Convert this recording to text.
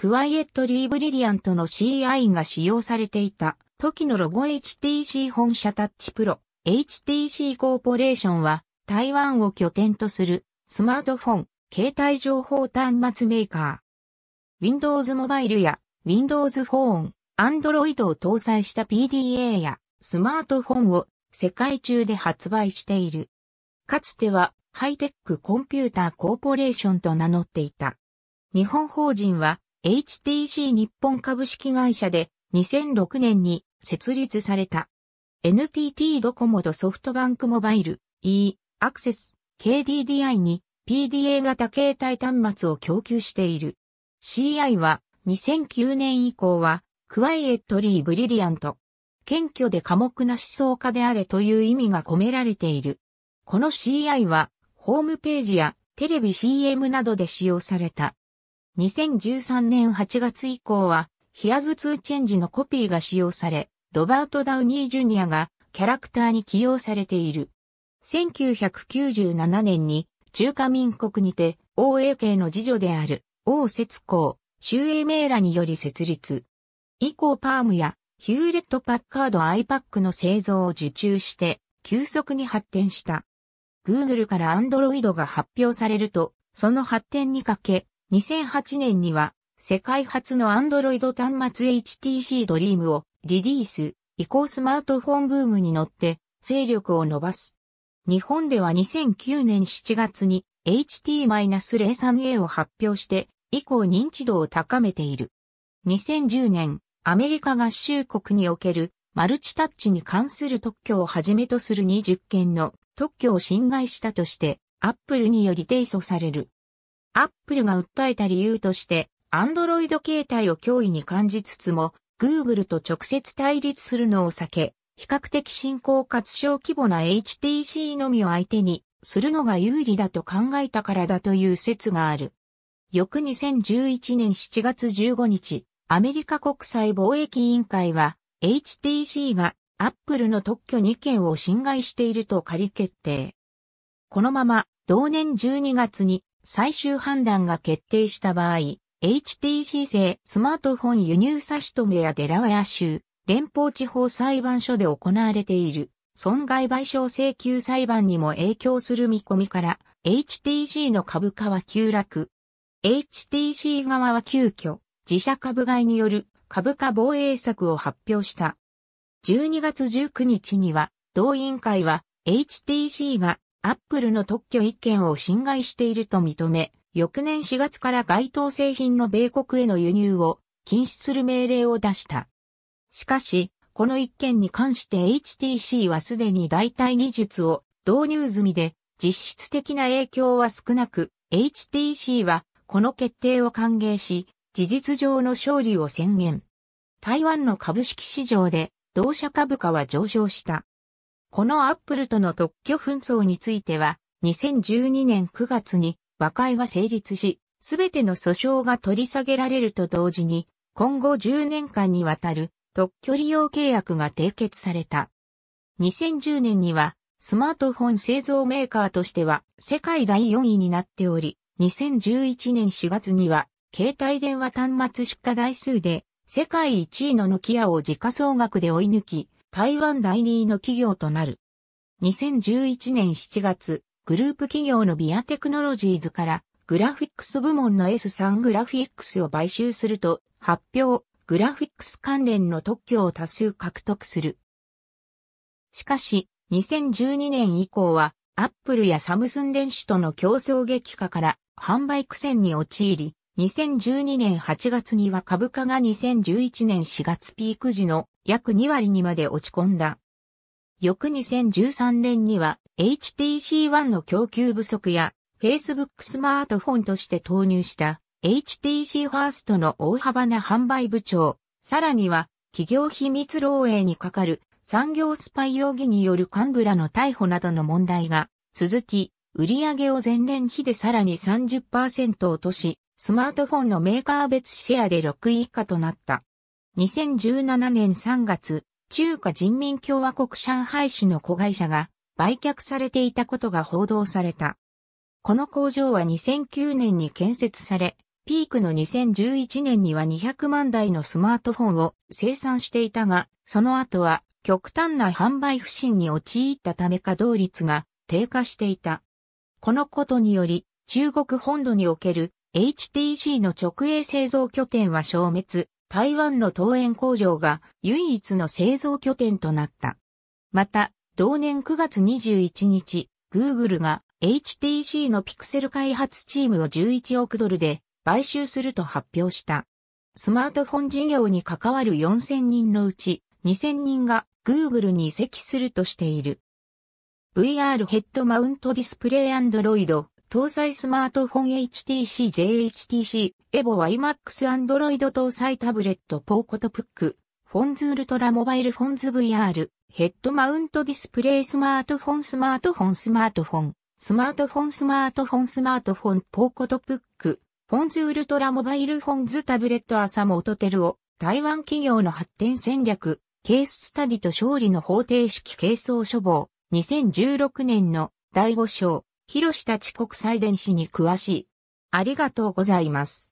クワイエットリーブリリアントの CI が使用されていた時のロゴ HTC 本社タッチプロ HTC コーポレーションは台湾を拠点とするスマートフォン、携帯情報端末メーカー。Windows モバイルや Windows フォーン、Android を搭載した PDA やスマートフォンを世界中で発売している。かつてはハイテックコンピューターコーポレーションと名乗っていた。日本法人は HTC 日本株式会社で2006年に設立された。NTT ドコモとソフトバンクモバイル E アクセス KDDI に PDA 型携帯端末を供給している。CI は2009年以降はクワイエットリーブリリアント。謙虚で寡黙な思想家であれという意味が込められている。この CI はホームページやテレビ CM などで使用された。2013年8月以降は、ヒアズ2チェンジのコピーが使用され、ロバート・ダウニー・ジュニアがキャラクターに起用されている。1997年に中華民国にて、王英系の次女である王節公、周英名らにより設立。以降パームやヒューレット・パッカード i p a クの製造を受注して、急速に発展した。Google から Android が発表されると、その発展にかけ、2008年には、世界初のアンドロイド端末 HTC Dream をリリース、移行スマートフォンブームに乗って勢力を伸ばす。日本では2009年7月に HT-03A を発表して以降認知度を高めている。2010年、アメリカ合衆国におけるマルチタッチに関する特許をはじめとする20件の特許を侵害したとして、アップルにより提訴される。アップルが訴えた理由として、アンドロイド形携帯を脅威に感じつつも、Google と直接対立するのを避け、比較的進行かつ小規模な HTC のみを相手にするのが有利だと考えたからだという説がある。翌2011年7月15日、アメリカ国際貿易委員会は HTC がアップルの特許2件を侵害していると仮決定。このまま同年12月に最終判断が決定した場合、HTC 製スマートフォン輸入差し止めやデラウェア州、連邦地方裁判所で行われている損害賠償請求裁判にも影響する見込みから、HTC の株価は急落。HTC 側は急遽、自社株買いによる株価防衛策を発表した。12月19日には、同委員会は HTC がアップルの特許1件を侵害していると認め、翌年4月から該当製品の米国への輸入を禁止する命令を出した。しかし、この一件に関して HTC はすでに代替技術を導入済みで、実質的な影響は少なく、HTC はこの決定を歓迎し、事実上の勝利を宣言。台湾の株式市場で同社株価は上昇した。このアップルとの特許紛争については、2012年9月に和解が成立し、すべての訴訟が取り下げられると同時に、今後10年間にわたる特許利用契約が締結された。2010年には、スマートフォン製造メーカーとしては世界第4位になっており、2011年4月には、携帯電話端末出荷台数で世界1位のノキアを時価総額で追い抜き、台湾第二位の企業となる。2011年7月、グループ企業のビアテクノロジーズからグラフィックス部門の S3 グラフィックスを買収すると発表、グラフィックス関連の特許を多数獲得する。しかし、2012年以降は、アップルやサムスン電子との競争激化から販売苦戦に陥り、2012年8月には株価が2011年4月ピーク時の約2割にまで落ち込んだ。翌2013年には HTC1 の供給不足や Facebook スマートフォンとして投入した HTC ファーストの大幅な販売部長、さらには企業秘密漏洩にかかる産業スパイ容疑による幹部らの逮捕などの問題が続き、売上を前年比でさらに30%落とし、スマートフォンのメーカー別シェアで6位以下となった。2017年3月、中華人民共和国上海市の子会社が売却されていたことが報道された。この工場は2009年に建設され、ピークの2011年には200万台のスマートフォンを生産していたが、その後は極端な販売不振に陥ったため稼働率が低下していた。このことにより、中国本土における HTC の直営製造拠点は消滅、台湾の桃園工場が唯一の製造拠点となった。また、同年9月21日、Google が HTC のピクセル開発チームを11億ドルで買収すると発表した。スマートフォン事業に関わる4000人のうち2000人が Google に移籍するとしている。VR ヘッドマウントディスプレイアンドロイド搭載スマートフォン HTC JHTC、エボ iMax Android 搭載タブレットポーコトプック、フォンズウルトラモバイルフォンズ VR、ヘッドマウントディスプレイスマートフォンスマートフォンスマートフォン、スマートフォンスマートフォンスマートフォンポーコトプック、フォンズウルトラモバイルフォンズタブレット朝トテルを台湾企業の発展戦略、ケーススタディと勝利の方程式軽装処方、2016年の第5章。広志たち国際電子に詳しい。ありがとうございます。